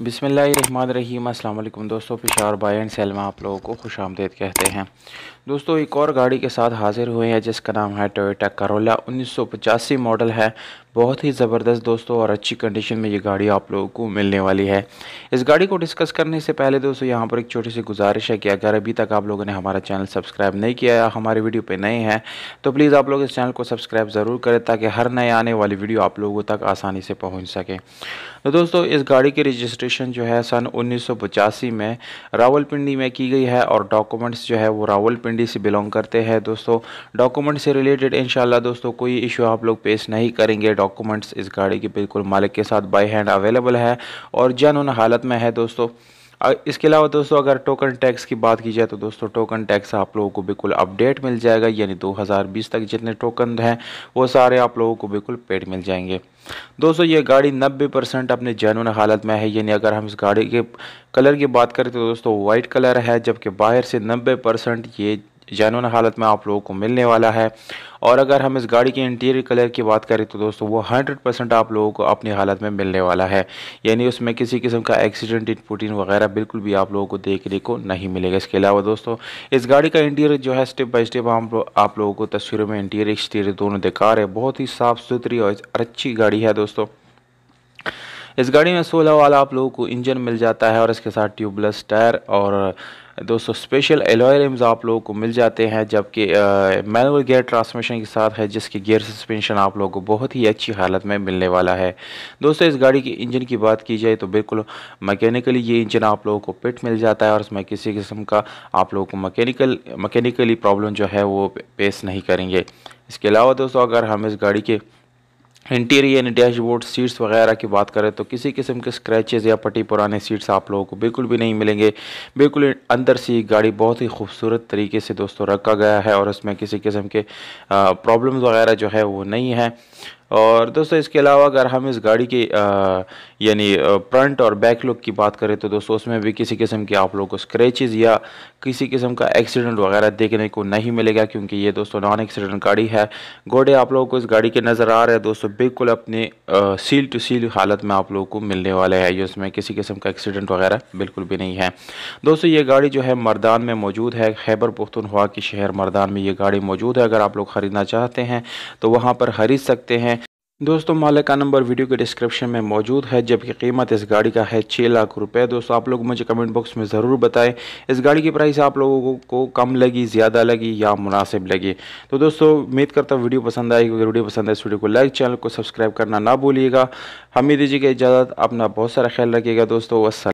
बिसमीम अल्लाम दोस्तों पिशार बाय एंड सेल में आप लोगों को खुश आमदेद कहते हैं दोस्तों एक और गाड़ी के साथ हाज़िर हुए हैं जिसका नाम है टोयोटा करोला उन्नीस मॉडल है बहुत ही ज़बरदस्त दोस्तों और अच्छी कंडीशन में ये गाड़ी आप लोगों को मिलने वाली है इस गाड़ी को डिस्कस करने से पहले दोस्तों यहाँ पर एक छोटी सी गुजारिश है कि अगर अभी तक आप लोगों ने हमारा चैनल सब्सक्राइब नहीं किया या हमारे वीडियो पर नए हैं तो प्लीज़ आप लोग इस चैनल को सब्सक्राइब ज़रूर करें ताकि हर नए आने वाली वीडियो आप लोगों तक आसानी से पहुँच सके तो दोस्तों इस गाड़ी की रजिस्ट्रेशन जो है सन उन्नीस में रावलपिंडी में की गई है और डॉक्यूमेंट्स जो है वो रावलपिंडी से बिलोंग करते हैं दोस्तों डॉक्यूमेंट से रिलेटेड इन दोस्तों कोई इशू आप लोग पेश नहीं करेंगे डॉक्यूमेंट्स इस गाड़ी के बिल्कुल मालिक के साथ बाई हैंड अवेलेबल है और उन हालत में है दोस्तों इसके अलावा दोस्तों अगर टोकन टैक्स की बात की जाए तो दोस्तों टोकन टैक्स आप लोगों को बिल्कुल अपडेट मिल जाएगा यानी 2020 तक जितने टोकन हैं वो सारे आप लोगों को बिल्कुल पेड मिल जाएंगे दोस्तों ये गाड़ी 90 परसेंट अपने जैनून हालत में है यानी अगर हम इस गाड़ी के कलर की बात करें तो दोस्तों वाइट कलर है जबकि बाहर से नब्बे परसेंट ये जानून हालत में आप लोगों को मिलने वाला है और अगर हम इस गाड़ी के इंटीरियर कलर की बात करें तो दोस्तों वो 100 परसेंट आप लोगों को अपनी हालत में मिलने वाला है यानी उसमें किसी किस्म का एक्सीडेंट इनपुटिन वगैरह बिल्कुल भी आप लोगों को देखने को नहीं मिलेगा इसके अलावा दोस्तों इस गाड़ी का इंटीरियर जो है स्टेप बाई स्टेप हम आप लोगों को तस्वीरों में इंटीरियर एक्सटीरियर दोनों दिखा रहे बहुत ही साफ़ सुथरी और अच्छी गाड़ी है दोस्तों इस गाड़ी में सोलह वाला आप लोगों को इंजन मिल जाता है और इसके साथ ट्यूबलेस टायर और दोस्तों स्पेशल एलॉय रिम्स आप लोगों को मिल जाते हैं जबकि मैनुअल गियर ट्रांसमिशन के साथ है जिसकी गियर सस्पेंशन आप लोगों को बहुत ही अच्छी हालत में मिलने वाला है दोस्तों इस गाड़ी के इंजन की बात की जाए तो बिल्कुल मैकेनिकली ये इंजन आप लोगों को पिट मिल जाता है और इसमें किसी किस्म का आप लोगों को मकैनिकल मकैनिकली प्रॉब्लम जो है वो पेश नहीं करेंगे इसके अलावा दोस्तों अगर हम इस गाड़ी के इंटीरियर यानी डैशबोर्ड सीट्स वगैरह की बात करें तो किसी किस्म के स्क्रैचेज़ या पटी पुराने सीट्स आप लोगों को बिल्कुल भी नहीं मिलेंगे बिल्कुल अंदर से गाड़ी बहुत ही खूबसूरत तरीके से दोस्तों रखा गया है और उसमें किसी किस्म के प्रॉब्लम्स वगैरह जो है वो नहीं है और दोस्तों इसके अलावा अगर हम इस गाड़ी के यानी फ्रंट और बैक लुक की बात करें तो दोस्तों उसमें भी किसी किस्म के आप लोग को स्क्रैचेज़ या किसी किस्म का एक्सीडेंट वगैरह देखने को नहीं मिलेगा क्योंकि ये दोस्तों नॉन एक्सीडेंट गाड़ी है घोड़े आप लोगों को इस गाड़ी के नज़र आ रहे हैं दोस्तों बिल्कुल अपने सील टू सील हालत में आप लोगों को मिलने वाले हैं ये उसमें किसी किस्म का एक्सीडेंट वगैरह बिल्कुल भी नहीं है दोस्तों ये गाड़ी जो है मरदान में मौजूद है खैबर पुख्तनख्वा के शहर मरदान में ये गाड़ी मौजूद है अगर आप लोग ख़रीदना चाहते हैं तो वहाँ पर ख़रीद सकते हैं दोस्तों मालिक का नंबर वीडियो के डिस्क्रिप्शन में मौजूद है जबकि कीमत इस गाड़ी का है छः लाख रुपए दोस्तों आप लोग मुझे कमेंट बॉक्स में ज़रूर बताएं इस गाड़ी की प्राइस आप लोगों को कम लगी ज़्यादा लगी या मुनासिब लगी तो दोस्तों उम्मीद करता हूँ वीडियो पसंद आएगी अगर वीडियो पसंद आए इस वीडियो को लाइक चैनल को सब्सक्राइब करना ना भूलिएगा जी दीजिएगा इजाज़त अपना बहुत सारा ख्याल रखिएगा दोस्तों वसल